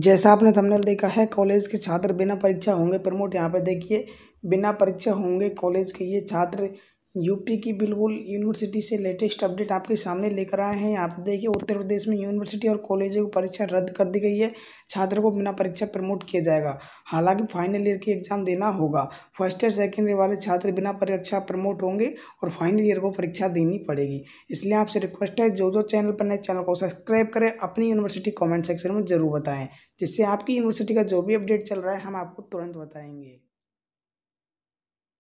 जैसा आपने थंबनेल देखा है कॉलेज के छात्र बिना परीक्षा होंगे प्रमोट यहाँ पे देखिए बिना परीक्षा होंगे कॉलेज के ये छात्र यूपी की बिल्कुल यूनिवर्सिटी से लेटेस्ट अपडेट आपके सामने लेकर आए हैं आप देखिए उत्तर प्रदेश में यूनिवर्सिटी और कॉलेजों की परीक्षा रद्द कर दी गई है छात्रों को बिना परीक्षा प्रमोट किया जाएगा हालांकि फाइनल ईयर की एग्ज़ाम देना होगा फर्स्ट ईयर सेकेंड ईयर वाले छात्र बिना परीक्षा प्रमोट होंगे और फाइनल ईयर को परीक्षा देनी पड़ेगी इसलिए आपसे रिक्वेस्ट है जो जो चैनल पर नए चैनल को सब्सक्राइब करें अपनी यूनिवर्सिटी कॉमेंट सेक्शन में ज़रूर बताएँ जिससे आपकी यूनिवर्सिटी का जो भी अपडेट चल रहा है हम आपको तुरंत बताएँगे